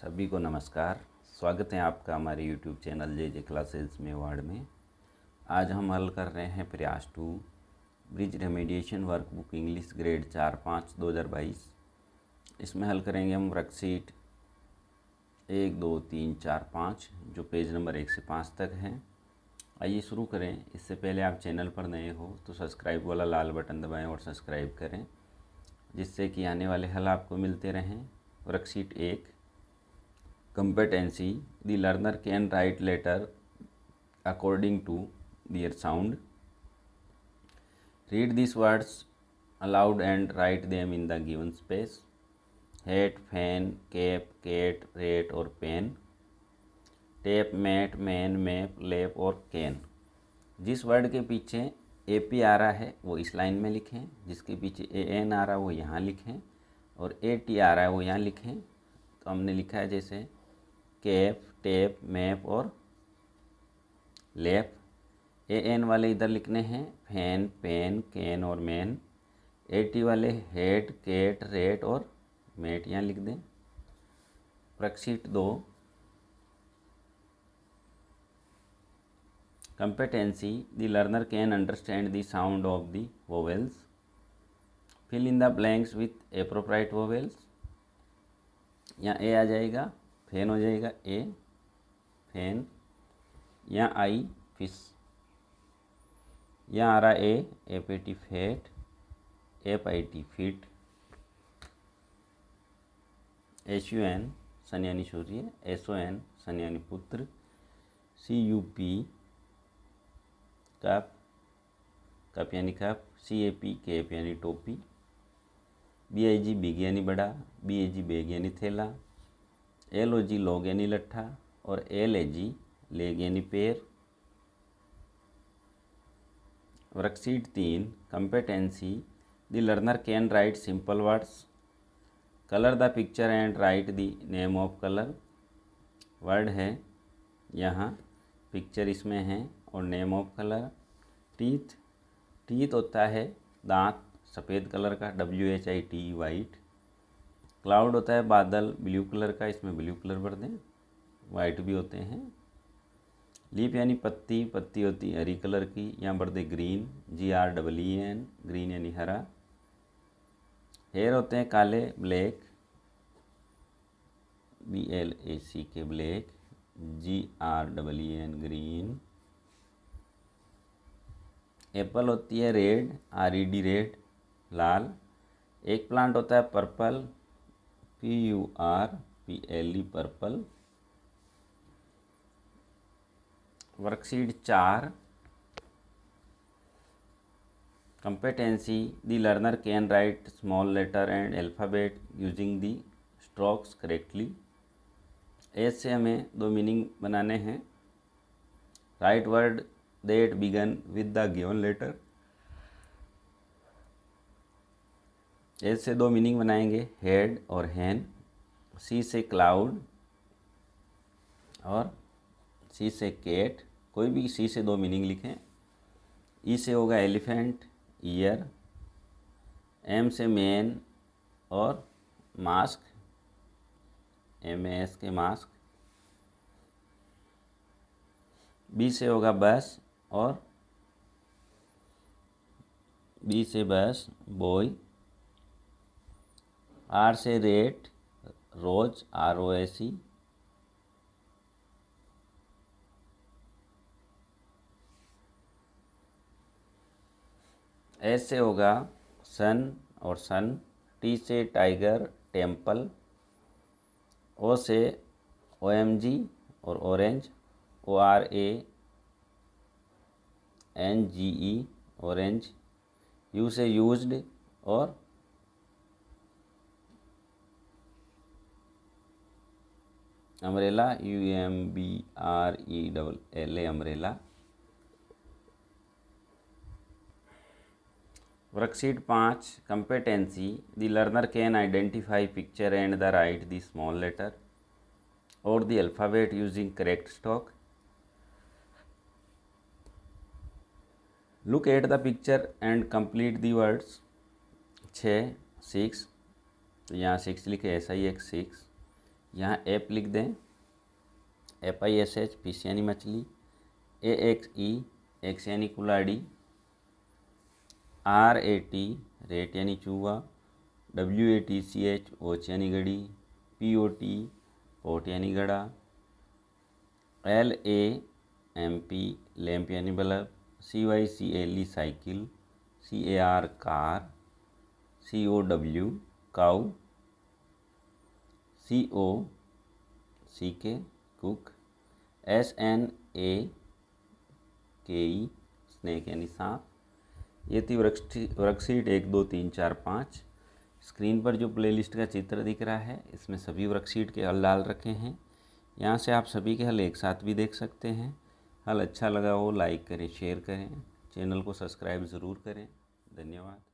सभी को नमस्कार स्वागत है आपका हमारे यूट्यूब चैनल जे जे में मेवाड़ में आज हम हल कर रहे हैं प्रयास to bridge remediation workbook English grade चार पाँच दो हज़ार बाईस इसमें हल करेंगे हम वर्कशीट एक दो तीन चार पाँच जो पेज नंबर एक से पाँच तक हैं आइए शुरू करें इससे पहले आप चैनल पर नए हो तो सब्सक्राइब वाला लाल बटन दबाएं और सब्सक्राइब करें जिससे कि आने वाले हल आपको मिलते रहें वर्कशीट एक competency the learner can write letter according to their sound read these words aloud and write them in the given space hat fan cap cat rat or pen tape mat man map lap or can जिस word के पीछे A P आ रहा है वो इस line में लिखें जिसके पीछे ए एन आ रहा है वो यहाँ लिखें और ए टी आ रहा है वो यहाँ लिखें तो हमने लिखा है जैसे कैप टेप मैप और लेप ए एन वाले इधर लिखने हैं फैन पेन कैन और मैन ए टी वाले हेड केट रेट और मेट यहाँ लिख दें प्रक्षिट दो competency the learner can understand the sound of the vowels fill in the blanks with appropriate vowels यहाँ ए आ जाएगा फैन हो जाएगा ए फैन या आई फिश यहाँ आ रहा A F I T fat F I T fit H U N सन यानी सूर्य एस ओ एन सन यानी पुत्र C U P cup cup यानी कप सी ए पी के एफ यानी टोपी बी आई जी बिग यानी बड़ा बी ए जी बेग यानी थैला एल ओ जी लॉग एनी लट्ठा और एल ए जी लेग एनी पेर वर्कशीट तीन competency the learner can write simple words colour the picture and write the name of colour word है यहाँ पिक्चर इसमें है और name of colour teeth teeth होता है दांत सफ़ेद कलर का W H I T white cloud होता है बादल ब्लू कलर का इसमें ब्लू कलर भर दें वाइट भी होते हैं लीप यानी पत्ती पत्ती होती है हरी कलर की यहाँ भर दें green G R double E N green यानी हरा हेयर होते हैं काले black B L A C K black G R double E N green apple होती है red R E D red लाल एक प्लांट होता है purple P U R P L E purple worksheet चार competency the learner can write small letter and alphabet using the strokes correctly ऐसे हमें दो मीनिंग बनाने हैं write word that begin with the given letter H से दो meaning बनाएंगे head और हैन सी से क्लाउड और सी से केट कोई भी सी से दो मीनिंग लिखें ई e से होगा एलिफेंट ईयर एम से मैन और mask M S K mask B से होगा बस और बी से बस बॉय आर से rat rose R O S E S से होगा सन और सन टी से टाइगर टेम्पल ओ से ओ एम जी और orange O R A N G E orange U से यूज्ड और umbrella U M B R E double L A umbrella worksheet पाँच competency the learner can identify picture and the write the small letter और the alphabet using correct stock look at the picture and complete दर्ड्स words छ six यहाँ six लिखे S I X six यहाँ ऐप लिख दें F I S H C यानी मछली ए एक्स ई एक्स यानी कुलाड़ी आर ए टी रेट यानी चूहा W A T C H ओच यानी गड़ी पी ओ टी पोट यानी गड़ा L A M P lamp यानी bulb C Y C L E cycle C A R car C O W cow C O C K cook S N A के ई snake यानी सांप ये थी वृक्षसीड एक दो तीन चार पाँच स्क्रीन पर जो प्लेलिस्ट का चित्र दिख रहा है इसमें सभी वृक्षसीड के हल डाल रखे हैं यहाँ से आप सभी के हल एक साथ भी देख सकते हैं हल अच्छा लगा हो लाइक करें शेयर करें चैनल को सब्सक्राइब ज़रूर करें धन्यवाद